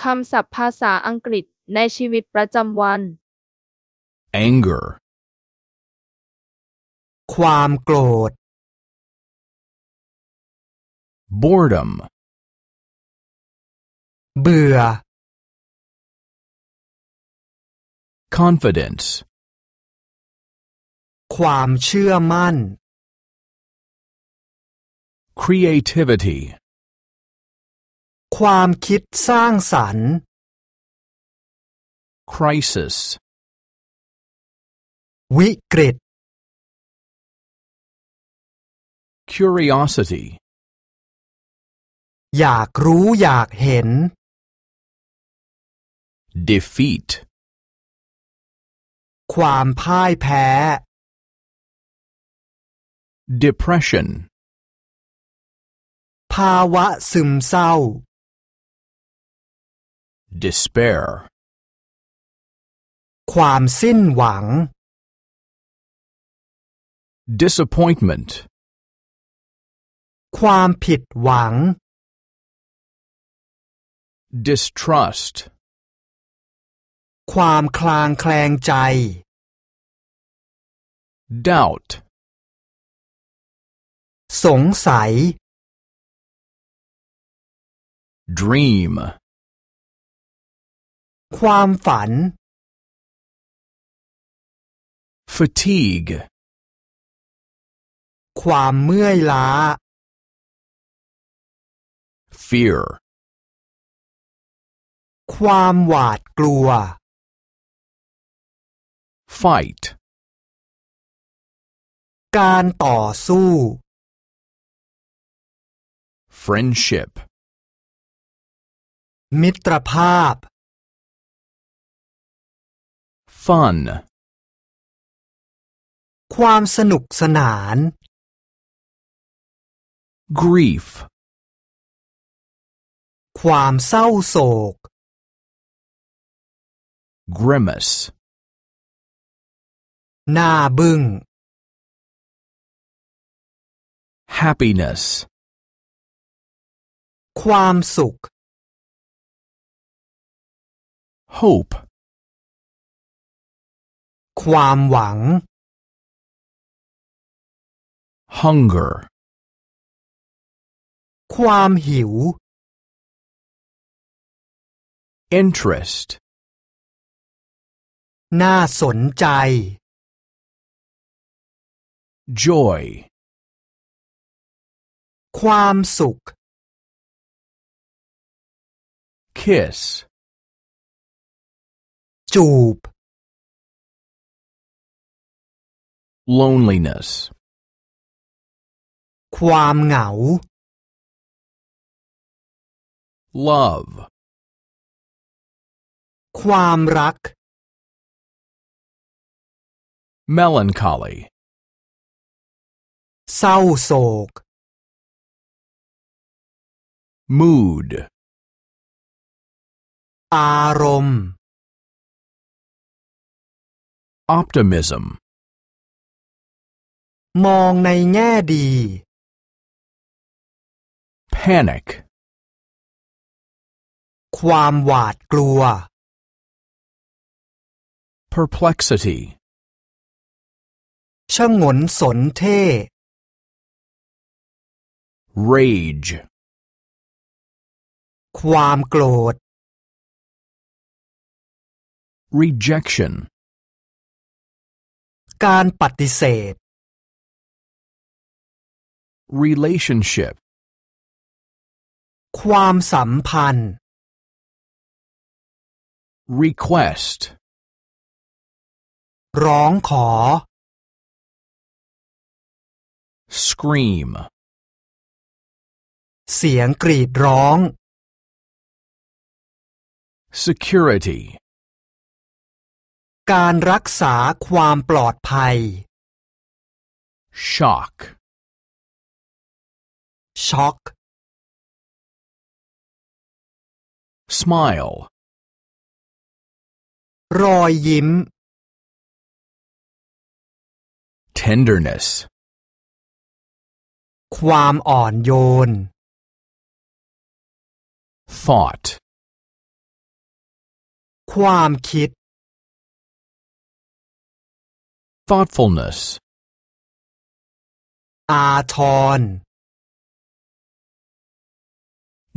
คำศัพท์ภาษาอังกฤษในชีวิตประจำวัน anger ความโกรธ boredom เบื่อ confidence ความเชื่อมั่น creativity ความคิดสร้างสรรค์ crisis วิกฤต curiosity อยากรู้อยากเห็น defeat ความพ่ายแพ้ depression ภาวะซึมเศร้า despair ความสิ้นหวัง disappointment ความผิดหวัง distrust ความคลางแคลงใจ doubt สงสัย dream ความฝัน fatigue ความเมื่อยล้า fear ความหวาดกลัว fight การต่อสู้ friendship มิตรภาพ fun ความสนุกสนาน grief ความเศร้าโศก grimace หน้าบึง้ง happiness ความสุข hope ความหวัง hunger ความหิว interest น่าสนใจ joy ความสุข kiss จูบ loneliness ความเหงา love ความรัก melancholy เศร้าโศก mood อารมณ์ optimism มองในแง่ดี panic ความหวาดกลัว perplexity ชะงนสนเท่ rage ความโกรธ rejection การปฏิเสธ relationship ความสัมพันธ์ request ร้องขอ scream เสียงกรีดร้อง security การรักษาความปลอดภัย shock shock smile รอยยิ้ม tenderness ความอ่อนโยน thought ความคิด thoughtfulness อาทร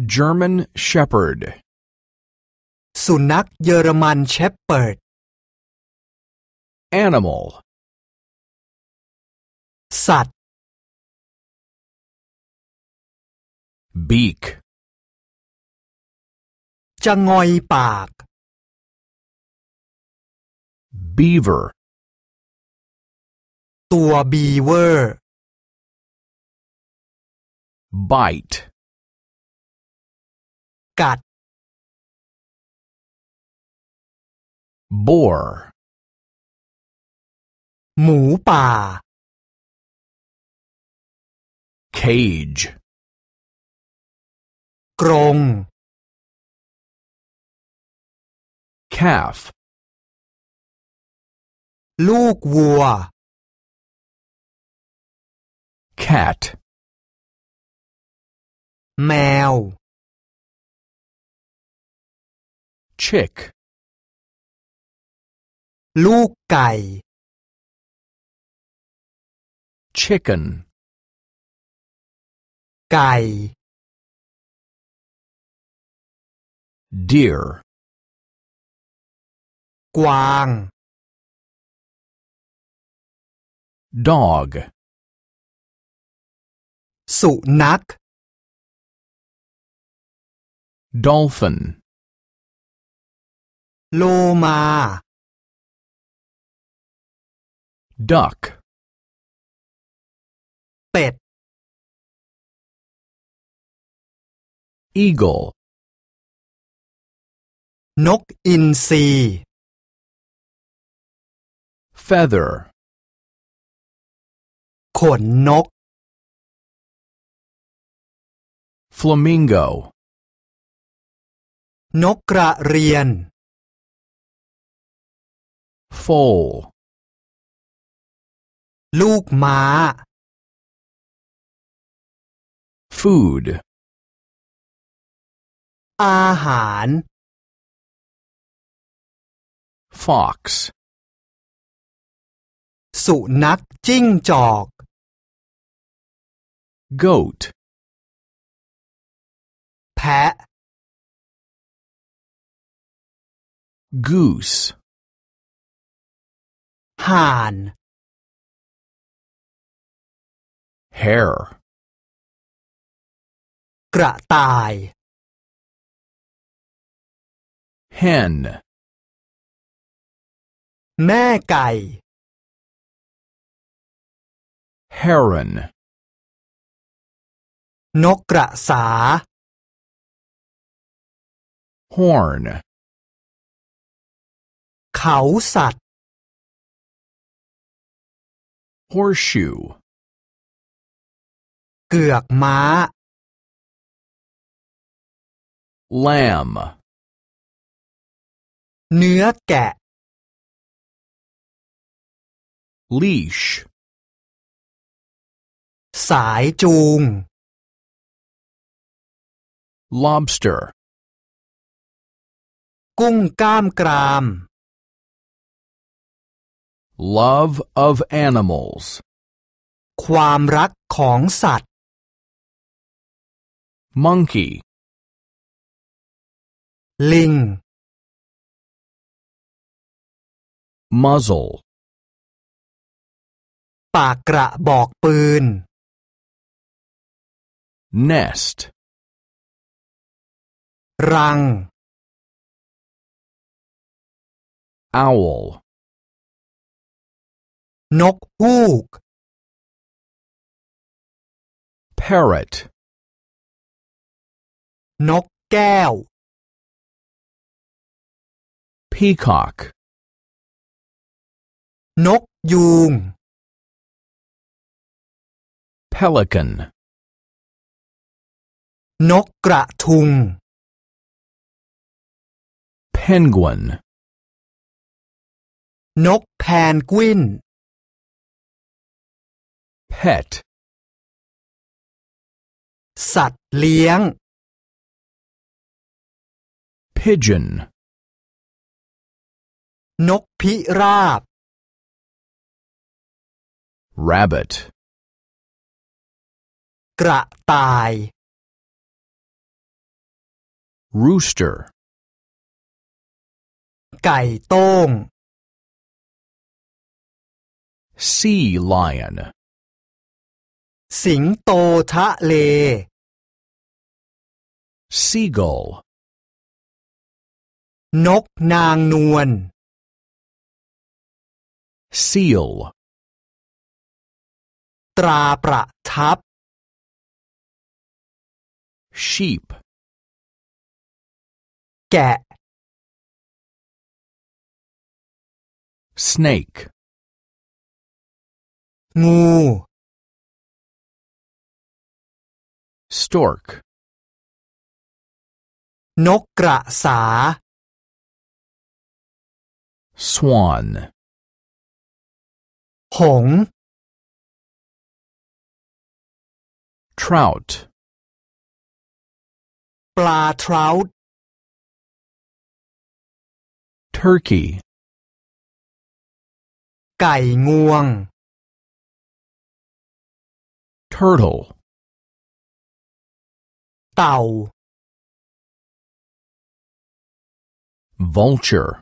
German Shepherd สุนัขเยอรมันเชพเปิร์ด Animal สัตว์ Beak จะงอยปาก Beaver ตัวบีเวอร์ Bite กัด boar หมูป่า cage กรง calf ลูกวัว cat แมว chick ลูกไก่ chicken ไก่ deer กวาง dog สุนัข dolphin โลมา duck เป็ด eagle นกอินทรี feather ขนนก flamingo นกกระเรียน four ลูกม้า food อาหาร fox สุนัขจิ้งจอก goat แพะ goose ห่าน hair กระต่าย hen แม่ไก่ heron นกกระสา horn เขาสัตว horseshoe เกือกม้า lamb เนื้อแกะ leash สายจูง lobster กุ้งกล้ามกราม love of animals ความรักของสัตว์ monkey ลิง muzzle ปากกระบอกปืน nest รัง owl นกฮูก parrot นกแก้ว peacock นกยูง pelican นกกระทุง penguin นกแพนกวิน pet สัตว์เลี้ยง pigeon นกพิราบ rabbit กระต่าย rooster ไก่โต้ง sea lion สิงโตทะเล seagull นกนางนวล seal ตราประทับ sheep แกะ snake งู stork นกกระสา swan หง trout ปลา trout turkey ไก่งวง turtle Tàu Vulture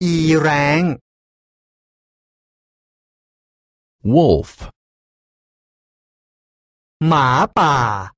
Y rang Wolf Mã